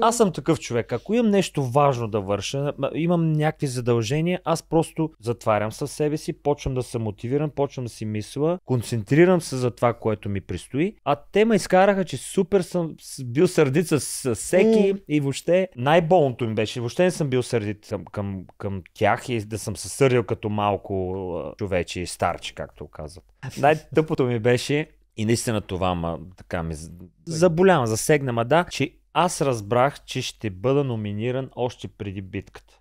Аз съм такъв човек. Ако имам нещо важно да върша, имам някакви задължения, аз просто затварям със себе си, почвам да се мотивирам, почвам да си мисля, концентрирам се за това, което ми предстои. А те ме изкараха, че супер съм бил сърдит с, всеки mm. и въобще най-болното ми беше. Въобще не съм бил сърдит към, към, към тях и да съм се сърдил като малко човече и старче, както казват. Най-тъпото ми беше и наистина това ма, така ми заболявам, засегна, ма да, че аз разбрах, че ще бъда номиниран още преди битката.